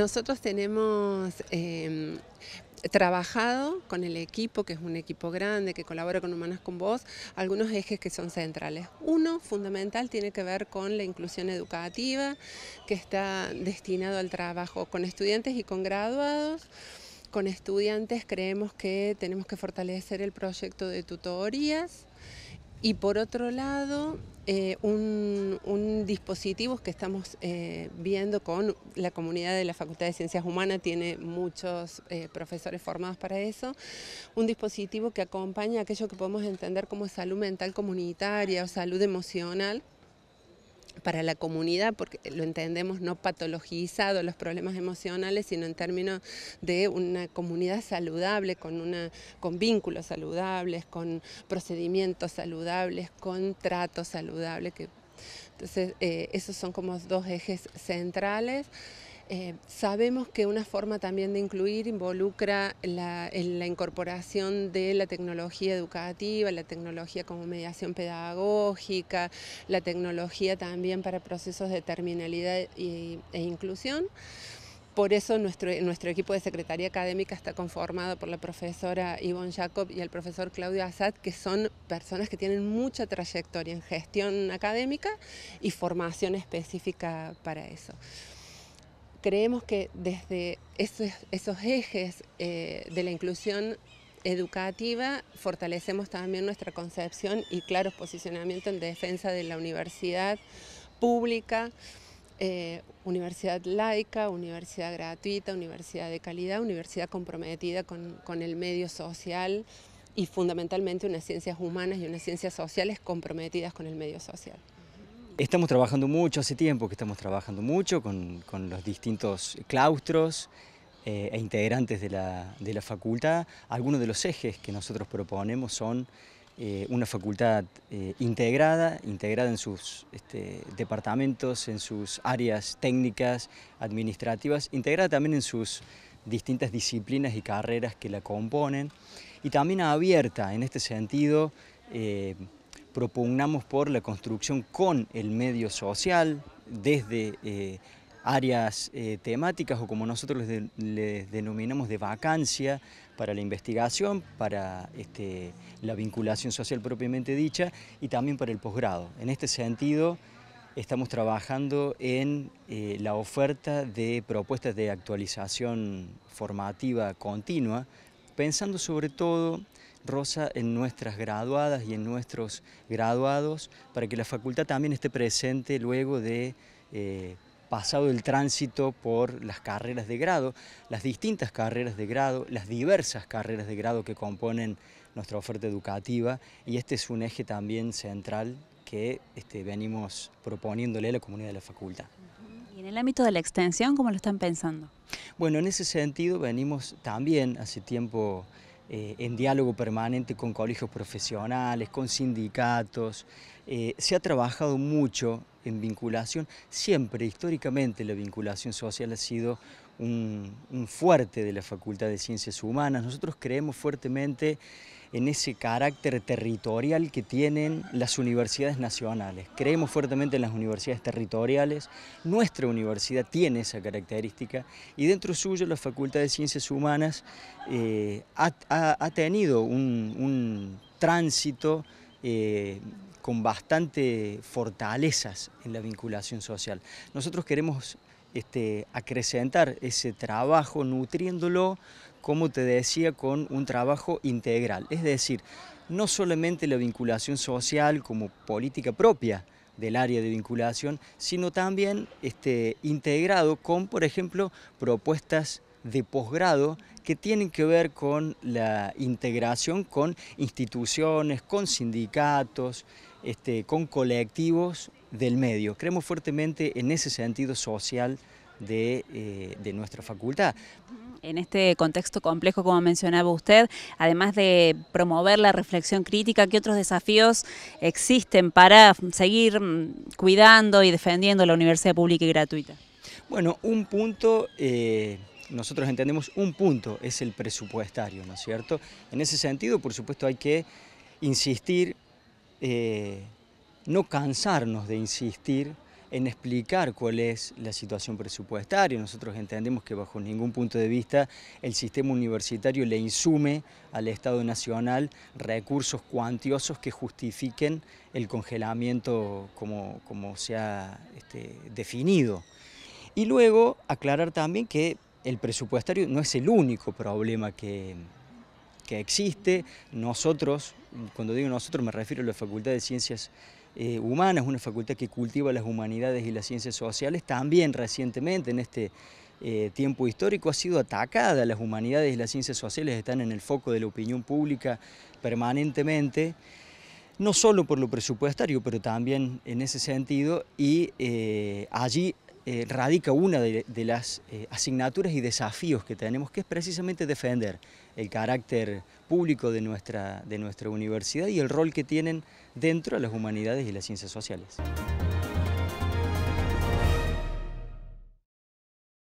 Nosotros tenemos em, trabajado con el equipo, que es un equipo grande, que colabora con Humanas con Voz, algunos ejes que son centrales. Uno fundamental tiene que ver con la inclusión educativa, que está destinado al trabajo con estudiantes y con graduados. Con estudiantes creemos que tenemos que fortalecer el proyecto de tutorías y por otro lado eh, un, dispositivo que estamos eh, viendo con la comunidad de la Facultad de Ciencias Humanas, tiene muchos eh, profesores formados para eso, un dispositivo que acompaña aquello que podemos entender como salud mental comunitaria o salud emocional, para la comunidad, porque lo entendemos no patologizado los problemas emocionales, sino en términos de una comunidad saludable, con, una, con vínculos saludables, con procedimientos saludables, con tratos saludables. Que, entonces, eh, esos son como dos ejes centrales. Eh, sabemos que una forma también de incluir involucra la, incorporación de la tecnología educativa, la tecnología como mediación pedagógica, la tecnología también para procesos de terminalidad e inclusión. Por eso nuestro, equipo de Secretaría Académica está conformado por la profesora Ivonne Jacob y el profesor Claudio Azad, que son personas que tienen mucha trayectoria en gestión académica y formación específica para eso creemos que desde esos, ejes eh, de la inclusión educativa fortalecemos también nuestra concepción y claros posicionamientos en defensa de la universidad pública, eh, universidad laica, universidad gratuita, universidad de calidad, universidad comprometida con el medio social y fundamentalmente unas ciencias humanas y unas ciencias sociales comprometidas con el medio social. Estamos trabajando mucho, hace tiempo que estamos trabajando mucho con, los distintos claustros eh, e integrantes de la, facultad. Algunos de los ejes que nosotros proponemos son eh, una facultad eh, integrada, integrada en sus este, departamentos, en sus áreas técnicas, administrativas, integrada también en sus distintas disciplinas y carreras que la componen y también abierta en este sentido propugnamos por la construcción con el medio social, desde eh, áreas eh, temáticas o como nosotros les, denominamos de vacancia para la investigación, para este, la vinculación social propiamente dicha y también para el posgrado. En este sentido, estamos trabajando en eh, la oferta de propuestas de actualización formativa continua, pensando sobre todo rosa en nuestras graduadas y en nuestros graduados para que la facultad también esté presente luego de eh, pasado el tránsito por las carreras de grado, las distintas carreras de grado, las diversas carreras de grado que componen nuestra oferta educativa y este es un eje también central que este, venimos proponiéndole a la comunidad de la facultad. ¿Y en el ámbito de la extensión cómo lo están pensando? Bueno, en ese sentido venimos también hace tiempo eh, en diálogo permanente con colegios profesionales, con sindicatos. Eh, se ha trabajado mucho en vinculación, siempre históricamente la vinculación social ha sido un, fuerte de la Facultad de Ciencias Humanas. Nosotros creemos fuertemente en ese carácter territorial que tienen las universidades nacionales. Creemos fuertemente en las universidades territoriales, nuestra universidad tiene esa característica y dentro suyo la Facultad de Ciencias Humanas eh, ha, tenido un, tránsito eh, con bastante fortalezas en la vinculación social. Nosotros queremos este, acrecentar ese trabajo, nutriéndolo, como te decía, con un trabajo integral. Es decir, no solamente la vinculación social como política propia del área de vinculación, sino también este, integrado con, por ejemplo, propuestas de posgrado que tienen que ver con la integración con instituciones, con sindicatos, este, con colectivos del medio. Creemos fuertemente en ese sentido social eh, de, nuestra facultad. En este contexto complejo, como mencionaba usted, además de promover la reflexión crítica, ¿qué otros desafíos existen para seguir mm, cuidando y defendiendo la universidad pública y gratuita? Bueno, un punto... Eh, nosotros entendemos un punto, es el presupuestario, ¿no es cierto? En ese sentido, por supuesto, hay que insistir, eh, no cansarnos de insistir en explicar cuál es la situación presupuestaria. Nosotros entendemos que bajo ningún punto de vista el sistema universitario le insume al Estado Nacional recursos cuantiosos que justifiquen el congelamiento como, como se ha este, definido. Y luego aclarar también que el presupuestario no es el único problema que, que existe. Nosotros, cuando digo nosotros me refiero a la Facultad de Ciencias eh, es una facultad que cultiva las humanidades y las ciencias sociales, también recientemente en este eh, tiempo histórico ha sido atacada, las humanidades y las ciencias sociales están en el foco de la opinión pública permanentemente, no solo por lo presupuestario, pero también en ese sentido, y eh, allí eh, radica una de las asignaturas y desafíos que tenemos, que es precisamente defender el carácter público de nuestra, de nuestra universidad y el rol que tienen dentro de las humanidades y las ciencias sociales.